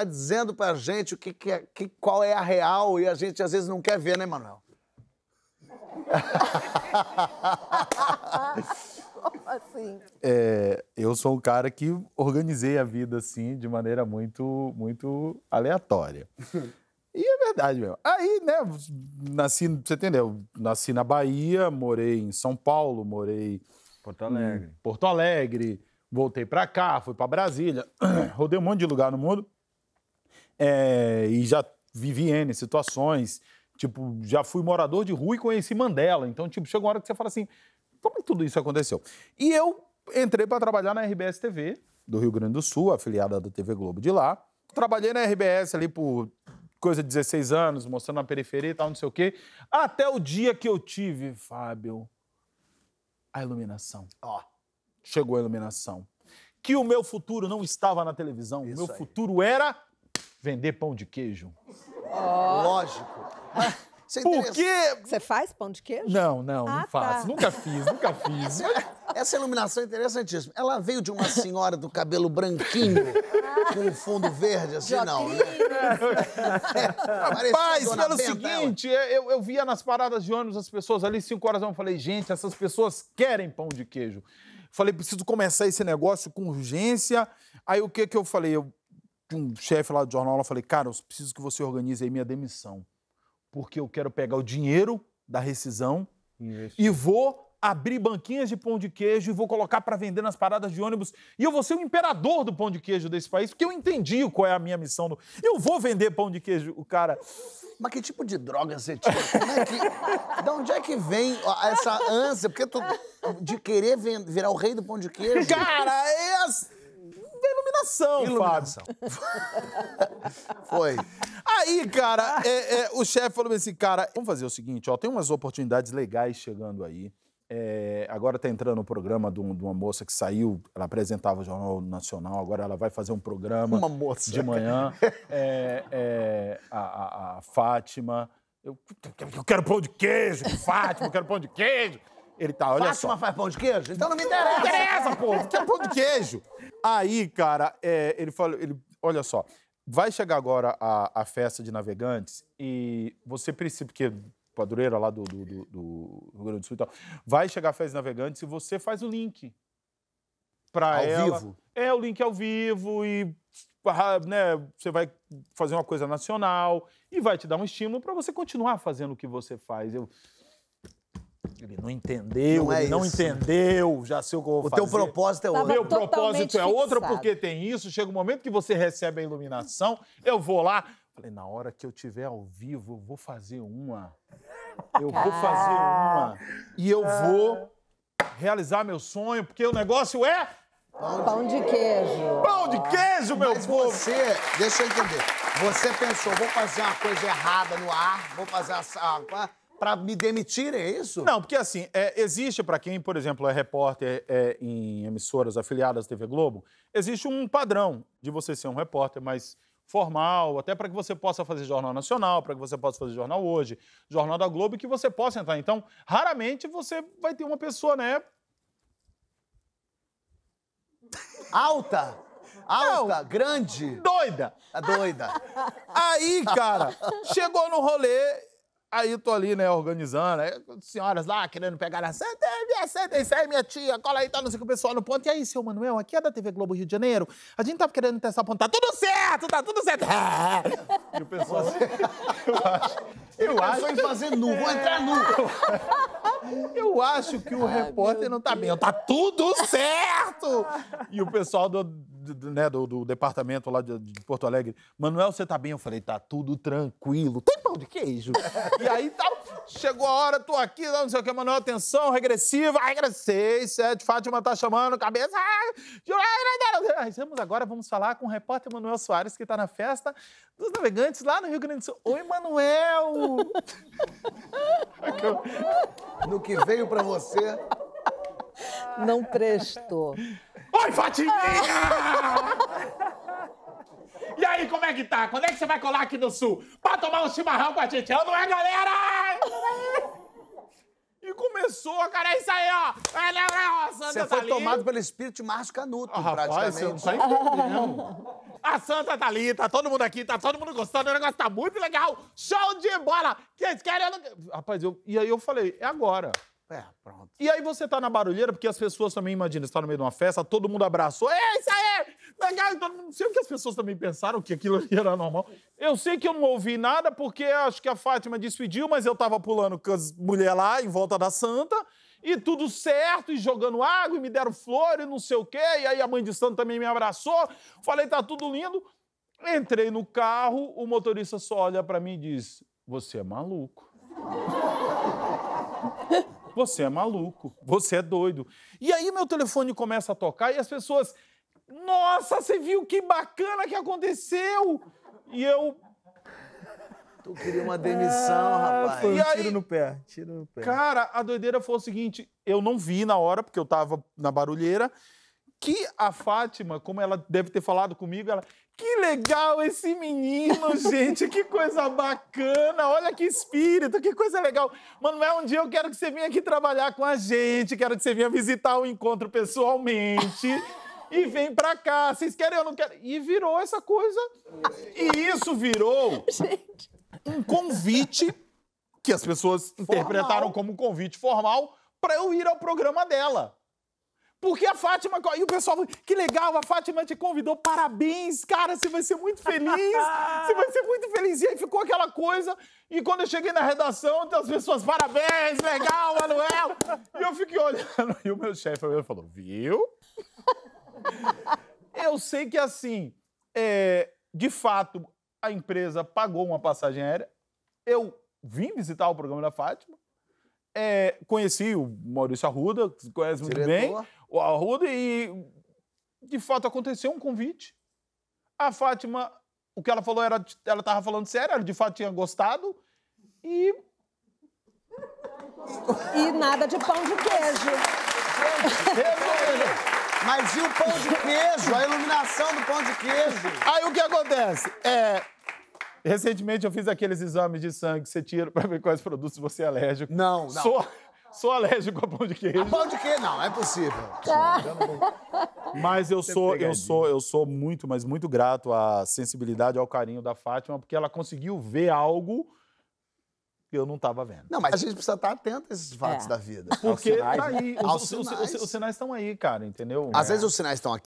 está dizendo para a gente o que, que, é, que, qual é a real e a gente às vezes não quer ver, né, Manuel? Como assim? É, eu sou um cara que organizei a vida assim de maneira muito, muito aleatória. E é verdade mesmo. Aí, né, nasci, você entendeu? Nasci na Bahia, morei em São Paulo, morei Porto Alegre. Porto Alegre, voltei para cá, fui para Brasília, rodei um monte de lugar no mundo. É, e já vivi N situações. Tipo, já fui morador de rua e conheci Mandela. Então, tipo, chega uma hora que você fala assim: como tudo isso aconteceu? E eu entrei para trabalhar na RBS TV do Rio Grande do Sul, afiliada da TV Globo de lá. Trabalhei na RBS ali por coisa de 16 anos, mostrando a periferia e tal, não sei o quê. Até o dia que eu tive, Fábio, a iluminação. Ó, oh. chegou a iluminação. Que o meu futuro não estava na televisão, o meu aí. futuro era Vender pão de queijo. Oh. Lógico. Isso é Por quê? Você faz pão de queijo? Não, não, ah, não tá. faço. Tá. Nunca fiz, nunca fiz. Essa, iluminação é interessantíssima. Ela veio de uma senhora do cabelo branquinho, ah. com fundo verde, assim, não, né? É, Rapaz, pelo seguinte, eu, eu via nas paradas de ônibus as pessoas ali, cinco horas eu falei, gente, essas pessoas querem pão de queijo. Falei, preciso começar esse negócio com urgência. Aí o que que eu falei? Eu um chefe lá do jornal, eu falei, cara, eu preciso que você organize aí minha demissão, porque eu quero pegar o dinheiro da rescisão e vou abrir banquinhas de pão de queijo e vou colocar para vender nas paradas de ônibus. E eu vou ser o imperador do pão de queijo desse país, porque eu entendi qual é a minha missão. Do... Eu vou vender pão de queijo, o cara. Mas que tipo de droga você tinha? É que... de onde é que vem essa ânsia? Porque tu... de querer virar o rei do pão de queijo? Cara, é iluminação, iluminação. Fábio. Foi. Aí, cara, é, é, o chefe falou assim, cara, vamos fazer o seguinte, ó, tem umas oportunidades legais chegando aí. É, agora está entrando o um programa de, uma moça que saiu, ela apresentava o Jornal Nacional, agora ela vai fazer um programa uma moça. de manhã. É, é, a, a, a, Fátima. Eu, eu quero pão de queijo, Fátima, eu quero pão de queijo. Ele tá, olha Fátima só. faz pão de queijo? Então não me interessa. Não interessa, pô. Que é pão de queijo. Aí, cara, é, ele falou, ele, olha só, vai chegar agora a, a festa de navegantes e você precisa, porque Padureira lá do, do, do, do Rio Grande do Sul e tal, vai chegar a festa de navegantes e você faz o link para ela. vivo? É, o link ao vivo e ah, né, você vai fazer uma coisa nacional e vai te dar um estímulo para você continuar fazendo o que você faz. Eu ele não entendeu, não é ele não isso. entendeu, já sei o que eu vou o fazer. teu propósito é outro. Meu propósito é outro porque tem isso. Chega o um momento que você recebe a iluminação, eu vou lá. Falei, na hora que eu tiver ao vivo, eu vou fazer uma. Eu vou ah. fazer uma. E eu ah. vou realizar meu sonho, porque o negócio é Pão de... Pão de, queijo. Pão de queijo, meu Mas povo! Você, deixa eu entender. Você pensou, vou fazer uma coisa errada no ar, vou fazer a para me demitirem, é isso? Não, porque assim, é, existe para quem, por exemplo, é repórter é, em emissoras afiliadas à TV Globo, existe um padrão de você ser um repórter mais formal, até para que você possa fazer jornal nacional, para que você possa fazer jornal hoje, jornal da Globo, que você possa entrar. Então, raramente você vai ter uma pessoa, né? Alta! alta, não, grande. Doida. A tá doida. Aí, cara, chegou no rolê Aí tô ali, né, organizando. Aí, senhoras lá querendo pegar na Santa, é, minha Santa, isso aí, minha tia, cola aí, tá, não sei o que o pessoal no ponto. E aí, seu Manuel, aqui é da TV Globo Rio de Janeiro. A gente tava querendo testar o ponto. Tá tudo certo, tá tudo certo. e o pessoal assim, eu acho. Eu acho em fazer nu, vou entrar nu. Eu acho que o ah, repórter não tá bem. Tá tudo certo! E o pessoal do, né, do, do, departamento lá de, de Porto Alegre, Manuel, você tá bem? Eu falei, tá tudo tranquilo. Tem pão de queijo? e aí tá, chegou a hora, tô aqui, não sei o que, Manuel, atenção, regressiva, regressei, sete, Fátima tá chamando, cabeça. Vamos agora, vamos falar com o repórter Manuel Soares, que tá na festa dos navegantes lá no Rio Grande do Sul. Oi, Manuel! no que veio para você. Não prestou. Oi, e aí, como é que tá? Quando é que você vai colar aqui no Sul? Pra tomar um chimarrão com a gente, Eu não é, galera? E começou, cara, é isso aí, ó. É, né, né, você tá foi tomado pelo espírito de Márcio Canuto, praticamente. Ah, rapaz, você não tá A Santa tá ali, tá todo mundo aqui, tá todo mundo gostando, o negócio tá muito legal. Show de bola! Vocês querem... Eu não... Rapaz, eu... e aí eu falei, é agora. É, pronto. E aí você tá na barulheira, porque as pessoas também imaginam, você tá no meio de uma festa, todo mundo abraçou, é isso aí! Não sei o que as pessoas também pensaram, que aquilo era normal. Eu sei que eu não ouvi nada, porque acho que a Fátima despediu, mas eu tava pulando com as mulheres lá em volta da santa, e tudo certo, e jogando água, e me deram flor, e não sei o quê, e aí a mãe de santo também me abraçou, falei, tá tudo lindo. Entrei no carro, o motorista só olha para mim e diz, você é maluco. Você é maluco, você é doido. E aí meu telefone começa a tocar e as pessoas. Nossa, você viu que bacana que aconteceu? E eu. Tu queria uma demissão, ah, rapaz. Foi um aí, tiro no pé, tiro no pé. Cara, a doideira foi o seguinte: eu não vi na hora, porque eu tava na barulheira que a Fátima, como ela deve ter falado comigo, ela. Que legal esse menino, gente, que coisa bacana, olha que espírito, que coisa legal. Manuel, um dia eu quero que você venha aqui trabalhar com a gente, quero que você venha visitar o encontro pessoalmente. E vem pra cá, vocês querem, eu não quero. E virou essa coisa. E isso virou gente. um convite que as pessoas formal. interpretaram como um convite formal para eu ir ao programa dela. Porque a Fátima. E o pessoal falou: que legal, a Fátima te convidou, parabéns, cara, você vai ser muito feliz, você vai ser muito feliz. E aí ficou aquela coisa. E quando eu cheguei na redação, as pessoas: parabéns, legal, Manuel. E eu fiquei olhando. E o meu chefe falou: viu? Eu sei que assim, é, de fato, a empresa pagou uma passagem aérea. Eu vim visitar o programa da Fátima é, conheci o Maurício Arruda, que conhece muito Diretor. bem, o Arruda, e de fato aconteceu um convite. A Fátima, o que ela falou era, ela estava falando sério, ela de fato tinha gostado, e. E nada de pão de queijo. Mas e o pão de queijo? A iluminação do pão de queijo? Aí o que acontece? É Recentemente eu fiz aqueles exames de sangue que você tira para ver quais produtos você é alérgico. Não, não. Sou, sou alérgico a pão de queijo. A pão de queijo não, é possível. Ah. Mas eu sou, eu sou, eu sou muito, mas muito grato à sensibilidade, ao carinho da Fátima, porque ela conseguiu ver algo que eu não estava vendo. Não, mas a gente precisa estar atento a esses fatos é. da vida. Porque sinais, tá aí, né? os, os, os, os, sinais estão aí, cara, entendeu? Às é. vezes os sinais estão aqui.